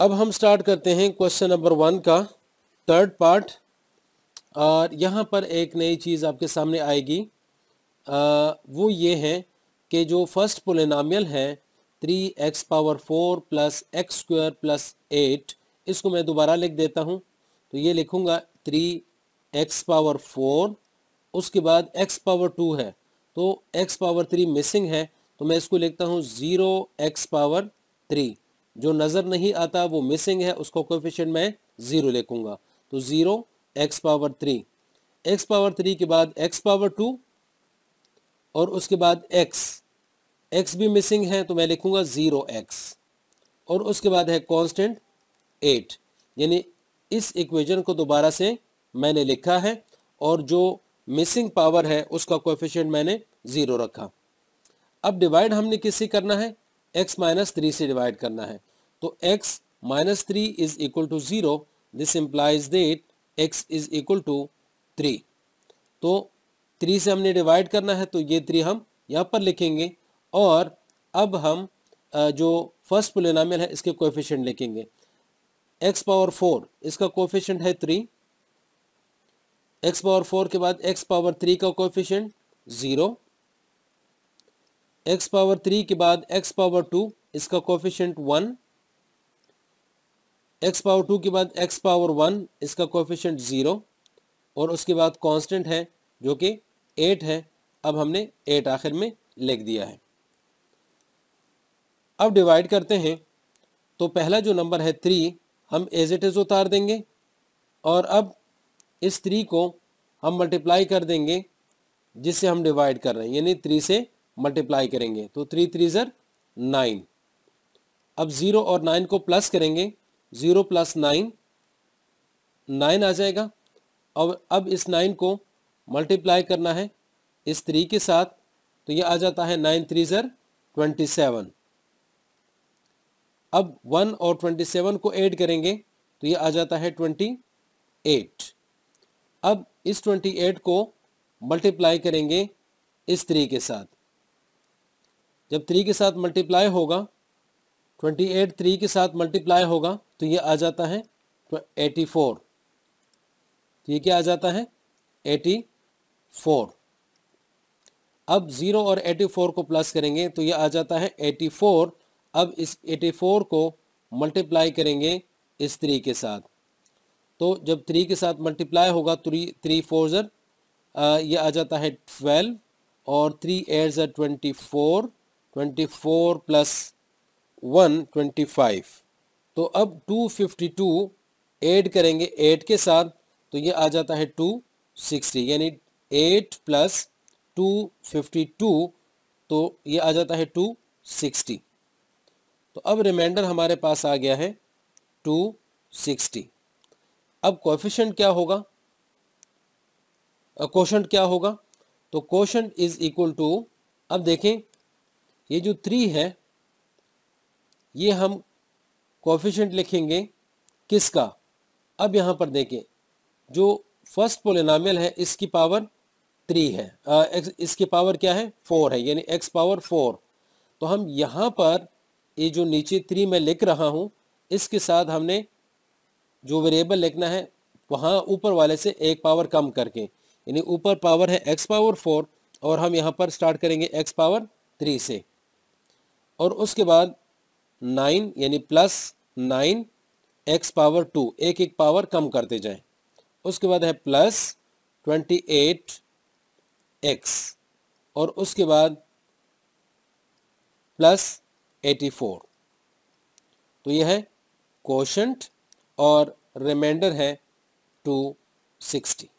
अब हम स्टार्ट करते हैं क्वेश्चन नंबर वन का थर्ड पार्ट और यहाँ पर एक नई चीज़ आपके सामने आएगी आ, वो ये है कि जो फर्स्ट पोलिनामियल है three x power four plus x square plus eight इसको मैं दोबारा लिख देता हूँ तो ये लिखूँगा थ्री एक्स पावर फोर उसके बाद एक्स पावर टू है तो एक्स पावर थ्री मिसिंग है तो मैं इसको लिखता हूँ ज़ीरो एक्स पावर थ्री जो नज़र नहीं आता वो मिसिंग है उसको कोफिशेंट मैं ज़ीरो लिखूँगा तो zero x power three x power three के बाद एक्स पावर टू और उसके बाद एक्स एक्स भी मिसिंग है तो मैं लिखूँगा ज़ीरो एक्स और उसके बाद है कांस्टेंट एट यानी इस इक्वेशन को दोबारा से मैंने लिखा है और जो मिसिंग पावर है उसका कोफिशेंट मैंने ज़ीरो रखा अब डिवाइड हमने किससे करना है एक्स माइनस थ्री से डिवाइड करना है तो x minus three is equal to zero this implies that x is equal to three तो थ्री से हमने डिवाइड करना है तो ये थ्री हम यहाँ पर लिखेंगे और अब हम जो फर्स्ट पोलिनामियल है इसके कोएफिशिएंट लिखेंगे एक्स पावर फोर इसका कोएफिशिएंट है थ्री एक्स पावर फोर के बाद एक्स पावर थ्री का coefficient zero x power three के बाद एक्स पावर टू इसका coefficient one x power two के बाद एक्स पावर वन इसका कोफिशेंट ज़ीरो और उसके बाद कांस्टेंट है जो कि एट है अब हमने एट आखिर में लिख दिया है अब डिवाइड करते हैं तो पहला जो नंबर है थ्री हम एज इट इज़ उतार देंगे और अब इस थ्री को हम मल्टीप्लाई कर देंगे जिससे हम डिवाइड कर रहे हैं यानी थ्री से मल्टीप्लाई करेंगे तो थ्री थ्री ज़र नाइन अब ज़ीरो और नाइन को प्लस करेंगे ज़ीरो प्लस नाइन नाइन आ जाएगा और अब इस नाइन को मल्टीप्लाई करना है इस थ्री के साथ तो ये आ जाता है nine three zero twenty seven अब वन और ट्वेंटी सेवन को ऐड करेंगे तो ये आ जाता है ट्वेंटी एट अब इस ट्वेंटी एट को मल्टीप्लाई करेंगे इस थ्री के साथ जब थ्री के साथ मल्टीप्लाई होगा ट्वेंटी एट थ्री के साथ मल्टीप्लाई होगा तो ये आ जाता है एटी फोर तो ये क्या आ जाता है एटी फोर अब ज़ीरो और एटी फोर को प्लस करेंगे तो ये आ जाता है एटी फोर अब इस एटी फोर को मल्टीप्लाई करेंगे इस थ्री के साथ तो जब थ्री के साथ मल्टीप्लाई होगा थ्री थ्री फोर ये आ जाता है ट्वेल्व और three eight zero twenty four 24 plus one twenty five तो अब टू फिफ्टी टू एड करेंगे एट के साथ तो ये आ जाता है टू यानी eight plus two fifty two तो ये आ जाता है टू सिक्सटी तो अब रिमाइंडर हमारे पास आ गया है टू सिक्सटी अब कोफिशेंट क्या होगा क्वेश्चन क्या होगा तो क्वेश्चन इज इक्वल टू अब देखें ये जो थ्री है ये हम कोफिशेंट लिखेंगे किसका अब यहाँ पर देखें जो फर्स्ट पोलिनामियल है इसकी पावर थ्री है आ, इसकी पावर क्या है फोर है यानी एक्स पावर फोर तो हम यहाँ पर ये जो नीचे थ्री मैं लिख रहा हूँ इसके साथ हमने जो वेरिएबल लिखना है वहाँ ऊपर वाले से एक पावर कम करके यानी ऊपर पावर है एक्स पावर फोर और हम यहाँ पर स्टार्ट करेंगे एक्स पावर थ्री से और उसके बाद नाइन यानी plus nine x power two एक एक पावर कम करते जाएं उसके बाद है प्लस ट्वेंटी एट एक्स और उसके बाद प्लस एटी फोर तो यह है कोशंट और रिमाइंडर है टू सिक्सटी